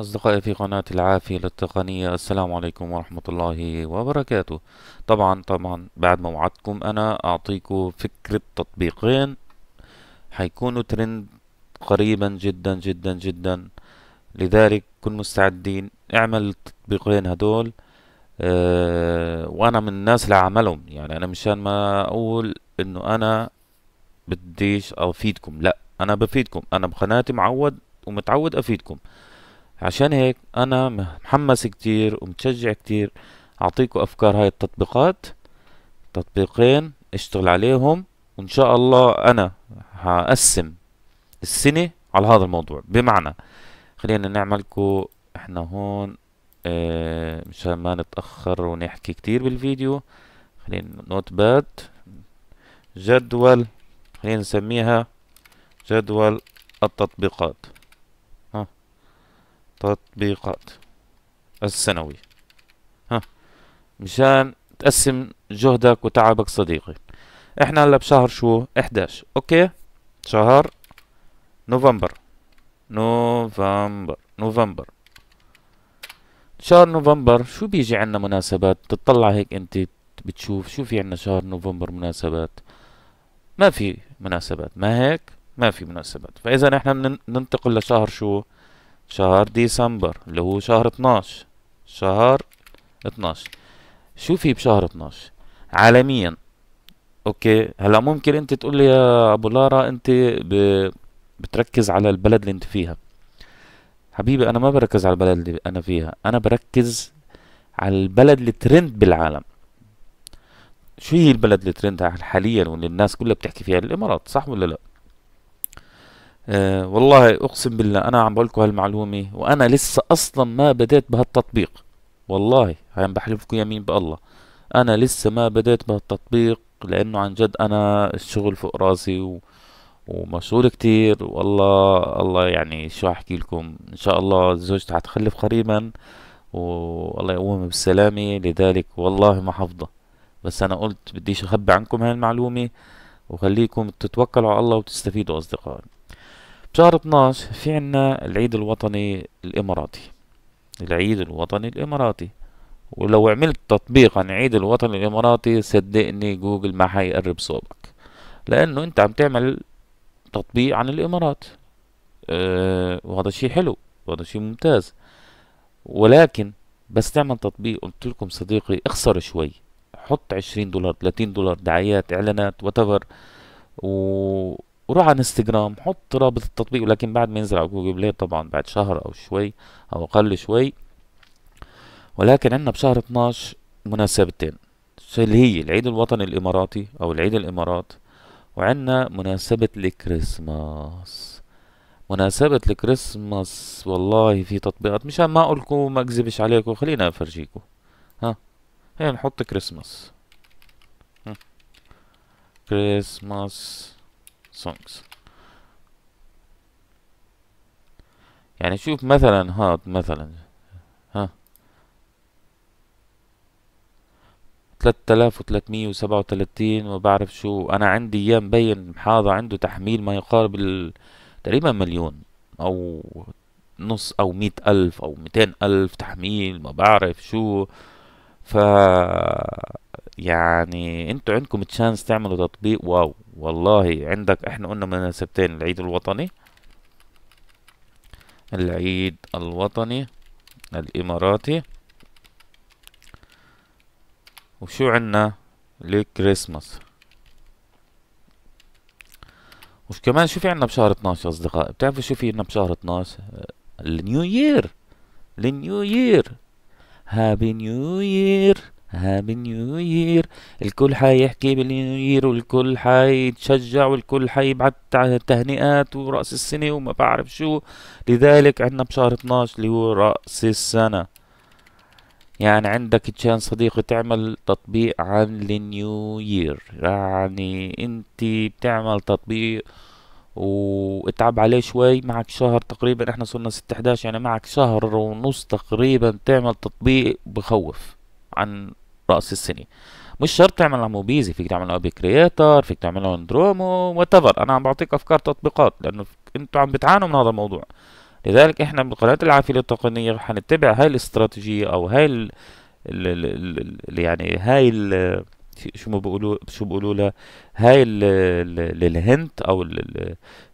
أصدقائي في قناة العافية للتقنية السلام عليكم ورحمة الله وبركاته طبعا طبعا بعد ما وعدتكم أنا أعطيكم فكرة تطبيقين حيكونوا ترند قريبا جدا جدا جدا لذلك كن مستعدين اعمل التطبيقين هدول أه وأنا من الناس اللي عملهم يعني أنا مشان ما أقول إنه أنا بديش أفيدكم لا أنا بفيدكم أنا بقناتي معود ومتعود أفيدكم عشان هيك انا محمس كتير ومتشجع كتير اعطيكم افكار هاي التطبيقات تطبيقين اشتغل عليهم وان شاء الله انا هقسم السنة على هذا الموضوع بمعنى خلينا نعملكو احنا هون اه مشان ما نتأخر ونحكي كتير بالفيديو خلينا نوت باد جدول خلينا نسميها جدول التطبيقات تطبيقات السنوي ها مشان تقسم جهدك وتعبك صديقي احنا هلا بشهر شو 11 اوكي شهر نوفمبر نوفمبر نوفمبر شهر نوفمبر شو بيجي عنا مناسبات تطلع هيك انت بتشوف شو في عنا شهر نوفمبر مناسبات ما في مناسبات ما هيك ما في مناسبات فاذا احنا بننتقل لشهر شو شهر ديسمبر اللي هو شهر 12 شهر 12 شو في بشهر 12 عالميا اوكي هلا ممكن انت تقول لي يا ابو لارا انت ب... بتركز على البلد اللي انت فيها حبيبي انا ما بركز على البلد اللي انا فيها انا بركز على البلد اللي ترند بالعالم شو هي البلد اللي ترند حاليا واللي الناس كلها بتحكي فيها الامارات صح ولا لا أه والله اقسم بالله انا عم بقول لكم هالمعلومه وانا لسه اصلا ما بديت بهالتطبيق والله عم بحلفكم يمين بالله انا لسه ما بديت بهالتطبيق لانه عن جد انا الشغل فوق راسي و... ومشغول كتير والله الله يعني شو احكي لكم ان شاء الله زوجتي حتخلف قريبا والله يقوم بالسلامه لذلك والله ما حفظه بس انا قلت بديش اخبي عنكم هاي المعلومه وخليكم تتوكلوا على الله وتستفيدوا اصدقائي بشهر 12 في عنا العيد الوطني الإماراتي العيد الوطني الإماراتي ولو عملت تطبيق عن عيد الوطني الإماراتي صدقني جوجل ما حيقرب صوبك لأنه أنت عم تعمل تطبيق عن الإمارات أه وهذا شيء حلو وهذا شيء ممتاز ولكن بس تعمل تطبيق قلت لكم صديقي اخسر شوي حط عشرين دولار ثلاثين دولار دعايات اعلانات وتفر وروح على انستجرام حط رابط التطبيق ولكن بعد ما ينزل على جوجل بلاي طبعا بعد شهر او شوي او اقل شوي ولكن عندنا بشهر 12 مناسبتين اللي هي العيد الوطني الاماراتي او العيد الامارات وعندنا مناسبة الكريسماس مناسبة الكريسماس والله في تطبيقات مشان ما اقولكم وما اكذبش عليكم خلينا افرجيكم ها هي نحط كريسماس كريسماس songs يعني شوف مثلا هاد مثلا ها الاف وسبعة وتلاتين وبعرف شو انا عندي اياه مبين محاضة عنده تحميل ما يقارب ال... تقريبا مليون او نص او مئة الف او ميتين الف تحميل ما بعرف شو ف يعني انتوا عندكم تشانس تعملوا تطبيق واو والله عندك احنا قلنا مناسبتين العيد الوطني العيد الوطني الاماراتي وشو عنا لكريسماس وكمان شو في عنا بشهر 12 اصدقاء بتعرفوا شو في عنا بشهر 12 النيو يير النيو يير هابي نيو يير هابي نيو يير الكل حيحكي بالنيو يير والكل حيتشجع والكل حيبعت تهنئات ورأس السنة وما بعرف شو لذلك عندنا بشهر 12 اللي هو رأس السنة يعني عندك تشان صديقي تعمل تطبيق عن النيو يير يعني انت بتعمل تطبيق واتعب عليه شوي معك شهر تقريبا احنا صرنا ستة احداش يعني معك شهر ونص تقريبا تعمل تطبيق بخوف عن رأس السنة مش شرط تعمل على موبيزي فيك تعمل على كرياتر فيك تعمل على درومو واتفر انا عم بعطيك افكار تطبيقات لانه انتوا عم بتعانوا من هذا الموضوع لذلك احنا بقناة العافية التقنية حنتبع هاي الاستراتيجية او هاي ال ال ال الـ يعني هاي ال شو ما بقولوا شو بقولوا لها هاي الهنت او ال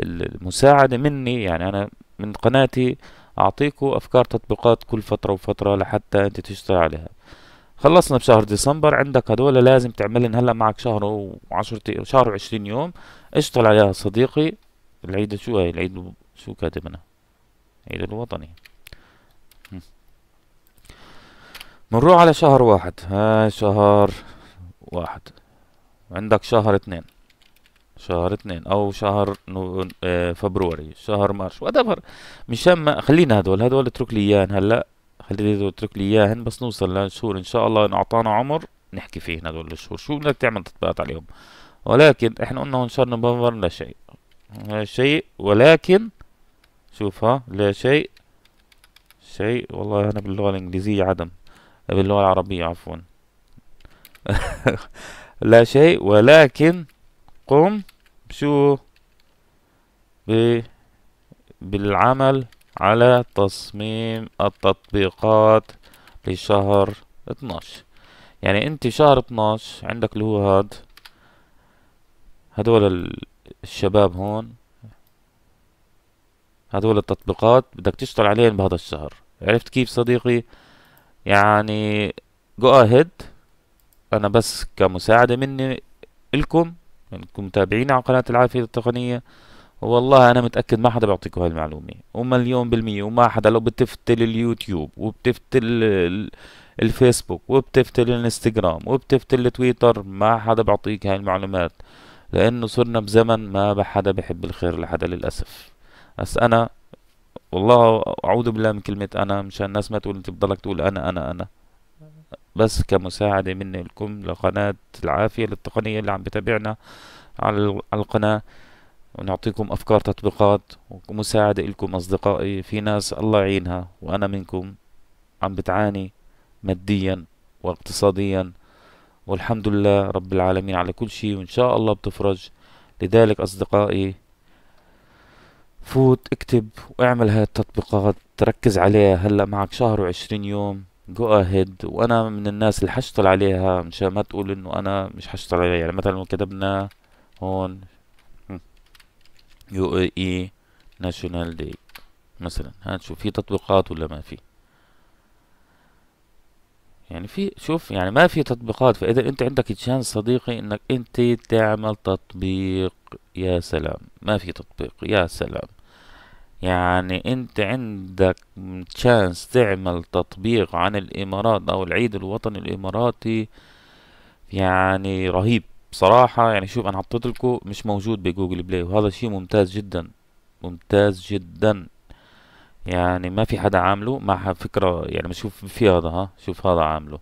ال المساعدة مني يعني انا من قناتي اعطيكم افكار تطبيقات كل فترة وفترة لحتى انت تشتغل عليها خلصنا بشهر ديسمبر عندك هدول لازم تعملن هلا معك شهر و10 شهر و20 يوم اشتغل عليها صديقي العيد شو هي العيد شو كاتب انا العيد الوطني بنروح على شهر واحد هاي شهر واحد عندك شهر اثنين شهر اثنين او شهر نو... آه، فبروري شهر مارش وادفر مشان ما خلينا هدول هدول اترك لي اياهم هلا خليني اترك لي اياهن بس نوصل لشهور ان شاء الله ان اعطانا عمر نحكي فيه هدول الشهور شو بدك تعمل تطبيقات عليهم ولكن احنا قلنا هون شهر نوفمبر لا شيء لا شيء ولكن شوف ها لا شيء شيء والله انا باللغه الانجليزيه عدم باللغه العربيه عفوا لا شيء ولكن قم بشو ب بالعمل على تصميم التطبيقات لشهر 12 يعني انت شهر 12 عندك اللي هو هاد هدول الشباب هون هدول التطبيقات بدك تشتغل عليهم بهذا الشهر عرفت كيف صديقي يعني جو اهيد انا بس كمساعدة مني الكم يعني انكم متابعين على قناة العافية التقنية والله انا متاكد ما حدا بيعطيكم هالمعلومه ومليون بالميه وما حدا لو بتفتل اليوتيوب وبتفتل الفيسبوك وبتفتل الانستغرام وبتفتل تويتر ما حدا بيعطيك هاي المعلومات لانه صرنا بزمن ما حدا بحب الخير لحدا للاسف بس انا والله اعوذ بالله من كلمه انا مشان الناس ما تقول انت بتضلك تقول انا انا انا بس كمساعده مني لكم لقناه العافيه للتقنيه اللي عم بتابعنا على القناه ونعطيكم أفكار تطبيقات ومساعدة إلكم أصدقائي في ناس الله يعينها وأنا منكم عم بتعاني ماديا واقتصاديا والحمد لله رب العالمين على كل شيء وإن شاء الله بتفرج لذلك أصدقائي فوت اكتب واعمل هاي التطبيقات تركز عليها هلا معك شهر وعشرين يوم جو اهيد وانا من الناس اللي حشتل عليها مشان ما تقول انه انا مش حشتل عليها يعني مثلا كتبنا هون يو اي اي ناشونال داي مثلا هات شوف في تطبيقات ولا ما في يعني في شوف يعني ما في تطبيقات فاذا انت عندك تشانس صديقي انك انت تعمل تطبيق يا سلام ما في تطبيق يا سلام يعني انت عندك تشانس تعمل تطبيق عن الامارات او العيد الوطني الاماراتي يعني رهيب بصراحة يعني شوف أنا حطيت لكم مش موجود بجوجل بلاي وهذا شيء ممتاز جدا ممتاز جدا يعني ما في حدا عامله مع فكرة يعني بشوف في هذا ها شوف هذا عامله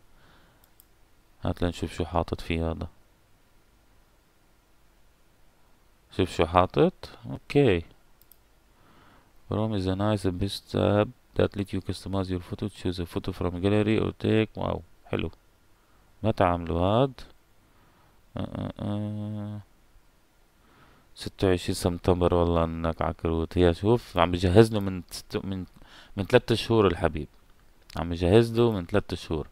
هات لنشوف شو حاطط فيه هذا شوف شو حاطط اوكي روم از ا نايس بيست app ذات ليت يو كستمايز يور فوتو تشوز ا فوتو فروم جاليري او تيك واو حلو متى عملوا هاد ستة وعشرين سبتمبر والله انك عكروت هي شوف عم بجهز له من ست من من ثلاثة شهور الحبيب عم بجهز له من ثلاثة شهور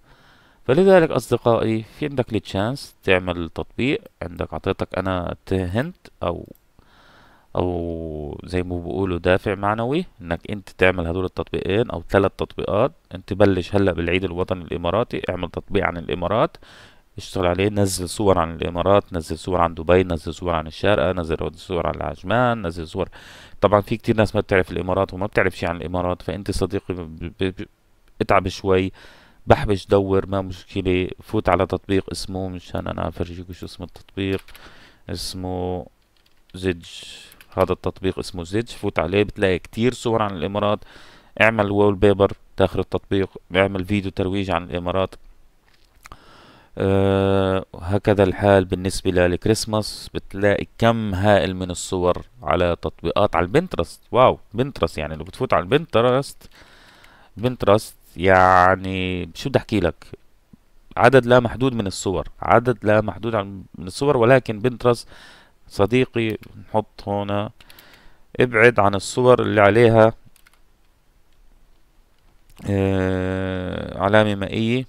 فلذلك اصدقائي في عندك تشانس تعمل تطبيق عندك اعطيتك انا تهنت او او زي ما بيقولوا دافع معنوي انك انت تعمل هدول التطبيقين او ثلاث تطبيقات انت بلش هلا بالعيد الوطني الاماراتي اعمل تطبيق عن الامارات اشتغل عليه نزل صور عن الامارات نزل صور عن دبي نزل صور عن الشارقه نزل صور عن العجمان نزل صور طبعا في كتير ناس ما بتعرف الامارات وما بتعرف شيء عن الامارات فانت صديقي اتعب شوي بحبش دور ما مشكلة فوت على تطبيق اسمه مشان انا افرجيك شو اسم التطبيق اسمه زج هذا التطبيق اسمه زج فوت عليه بتلاقي كتير صور عن الامارات اعمل وول بيبر داخل التطبيق اعمل فيديو ترويج عن الامارات أه هكذا الحال بالنسبة للكريسماس بتلاقي كم هائل من الصور على تطبيقات على البنترست واو بنترست يعني لو بتفوت على البنترست بنترست يعني شو بدي احكي لك عدد لا محدود من الصور عدد لا محدود من الصور ولكن بنترست صديقي نحط هنا ابعد عن الصور اللي عليها أه علامة مائية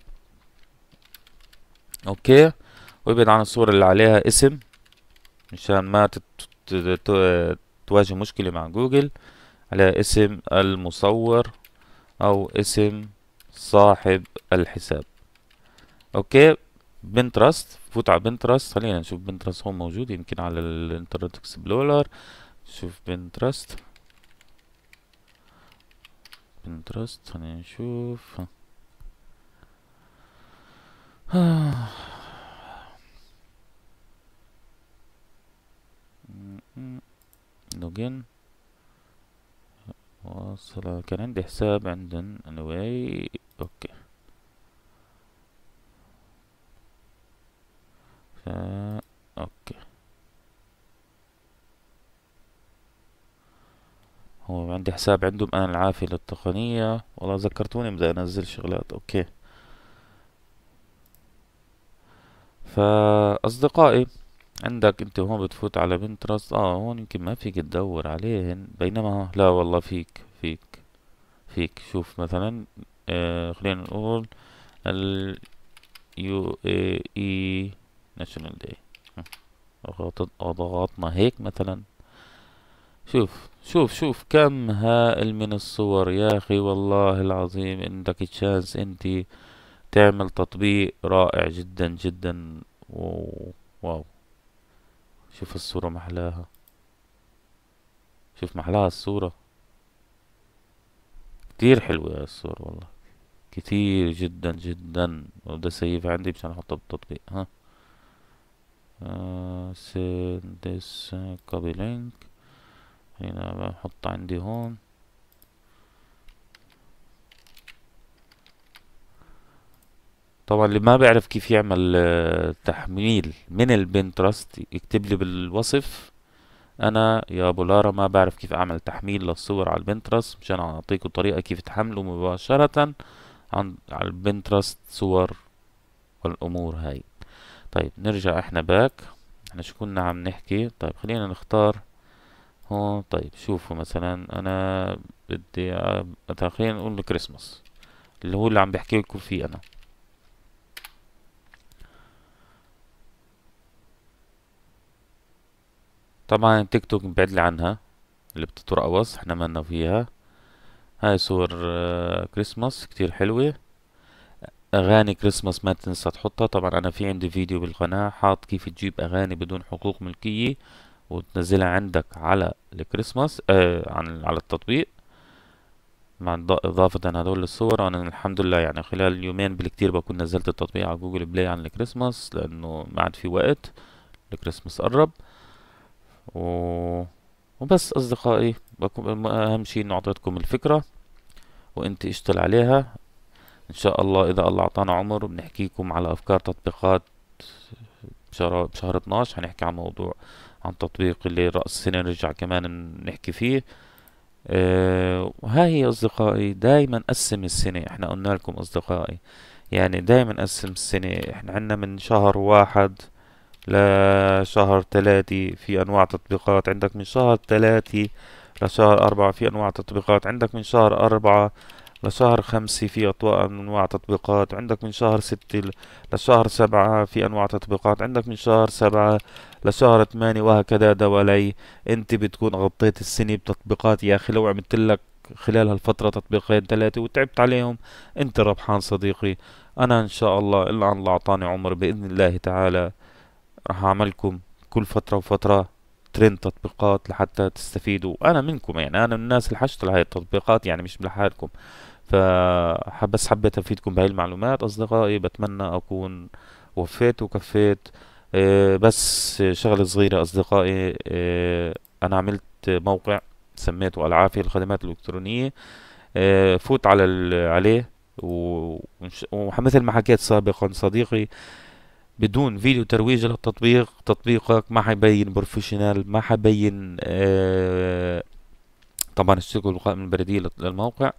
اوكي وابعد عن الصور اللي عليها اسم مشان ما تواجه مشكلة مع جوجل على اسم المصور او اسم صاحب الحساب اوكي بنترست فوت على بنترست خلينا نشوف بنترست هون موجود يمكن على الانترنت اكسبلورر شوف بنترست بنترست خلينا نشوف لوجن واصل كان عندي حساب عندن واي اوكي فا اوكي هو عندي حساب عندهم انا العافية للتقنية والله ذكرتوني بدي انزل شغلات اوكي فأصدقائي عندك انت هون بتفوت على بنترست اه هون يمكن ما فيك تدور عليهن بينما لا والله فيك فيك فيك شوف مثلا آه خلينا نقول ال يو إيه اي اي ناشونال داي ضغطنا هيك مثلا شوف شوف شوف كم هائل من الصور يا اخي والله العظيم عندك تشانس انتي تعمل تطبيق رائع جدا جدا واو شوف الصورة محلاها شوف محلاها الصورة كتير حلوة هاي الصورة والله كتير جدا جدا وبدي اسيفها عندي مشان احطها بالتطبيق ها سيل ديس كوبي لينك هنا بحط عندي هون طبعا اللي ما بيعرف كيف يعمل آه، تحميل من البنترست يكتب لي بالوصف انا يا ابو لارا ما بعرف كيف اعمل تحميل للصور على البنترست مشان اعطيكم طريقه كيف تحملوا مباشره عن على البنترست صور والامور هاي طيب نرجع احنا باك احنا شو كنا عم نحكي طيب خلينا نختار هون طيب شوفوا مثلا انا بدي آه، خلينا نقول كريسماس اللي هو اللي عم بحكي لكم فيه انا طبعا التيك توك بعد لي عنها اللي بتترقص احنا مالنا فيها هاي صور آه، كريسماس كتير حلوة أغاني كريسماس ما تنسى تحطها طبعا أنا في عندي فيديو بالقناة حاط كيف تجيب أغاني بدون حقوق ملكية وتنزلها عندك على الكريسماس آه عن على التطبيق مع إضافة هدول الصور أنا الحمد لله يعني خلال يومين بالكتير بكون نزلت التطبيق على جوجل بلاي عن الكريسماس لأنه ما عاد في وقت الكريسماس قرب و... وبس أصدقائي أهم شيء إنه أعطيتكم الفكرة وأنت اشتغل عليها إن شاء الله إذا الله أعطانا عمر بنحكيكم على أفكار تطبيقات بشهر, بشهر 12 هنحكي عن موضوع عن تطبيق اللي رأس السنة نرجع كمان نحكي فيه أه وها هي أصدقائي دايما قسم السنة احنا قلنا لكم أصدقائي يعني دايما قسم السنة احنا عنا من شهر واحد لشهر ثلاثة في أنواع تطبيقات عندك من شهر ثلاثة لشهر أربعة في أنواع تطبيقات عندك من شهر أربعة لشهر خمسة في أطواء أنواع تطبيقات عندك من شهر ستة لشهر سبعة في أنواع تطبيقات عندك من شهر سبعة لشهر ثمانية وهكذا دوالي أنت بتكون غطيت السنة بتطبيقات يا أخي لو عملت لك خلال هالفترة تطبيقين ثلاثة وتعبت عليهم أنت ربحان صديقي أنا إن شاء الله إلا أن الله أعطاني عمر بإذن الله تعالى راح اعملكم كل فتره وفتره ترند تطبيقات لحتى تستفيدوا انا منكم يعني انا من الناس اللي حشت هاي التطبيقات يعني مش لحالكم فبس حبيت افيدكم بهاي المعلومات اصدقائي بتمنى اكون وفيت وكفيت آه، بس شغلة صغيرة أصدقائي آه، أنا عملت موقع سميته العافية الخدمات الإلكترونية آه، فوت على عليه ومثل ما حكيت سابقا صديقي بدون فيديو ترويج للتطبيق تطبيقك ما حيبين بروفيشنال ما حيبين آه طبعا السوق البقاء البريدية للموقع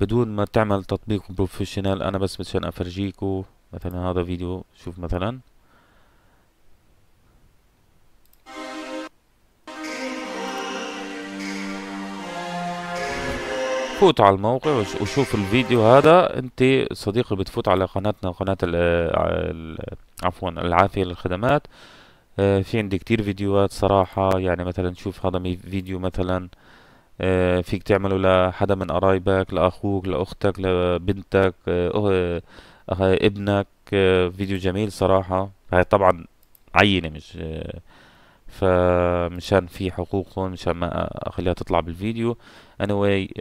بدون ما تعمل تطبيق بروفيشنال انا بس مشان افرجيكو مثلا هذا فيديو شوف مثلا فوت على الموقع وشوف الفيديو هذا انت صديقي بتفوت على قناتنا قناة ال آه، عفوا العافية للخدمات آه، في عندي كتير فيديوهات صراحة يعني مثلا شوف هذا فيديو مثلا آه، فيك تعمله لحدا من قرايبك لأخوك لأختك لبنتك آه، ابنك فيديو جميل صراحة هاي طبعا عينة مش فمشان في حقوق هون مشان ما اخليها تطلع بالفيديو anyway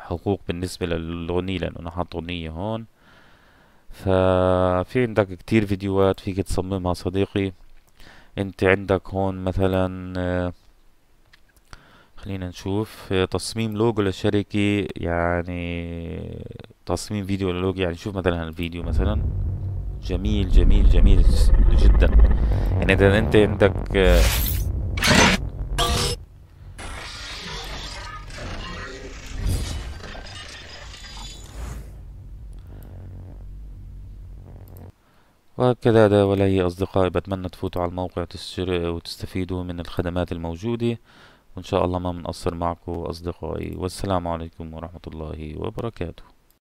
حقوق بالنسبة للغنية لانه انا حاط غنية هون ففي عندك كتير فيديوهات فيك تصممها صديقي انت عندك هون مثلا آه، خلينا نشوف آه، تصميم لوجو للشركة يعني تصميم فيديو لوجو يعني شوف مثلا الفيديو مثلا جميل جميل جميل جدا يعني اذا انت عندك آه، وكذا ده أصدقائي بتمنى تفوتوا على الموقع وتستفيدوا من الخدمات الموجودة وإن شاء الله ما بنقصر معكم أصدقائي والسلام عليكم ورحمة الله وبركاته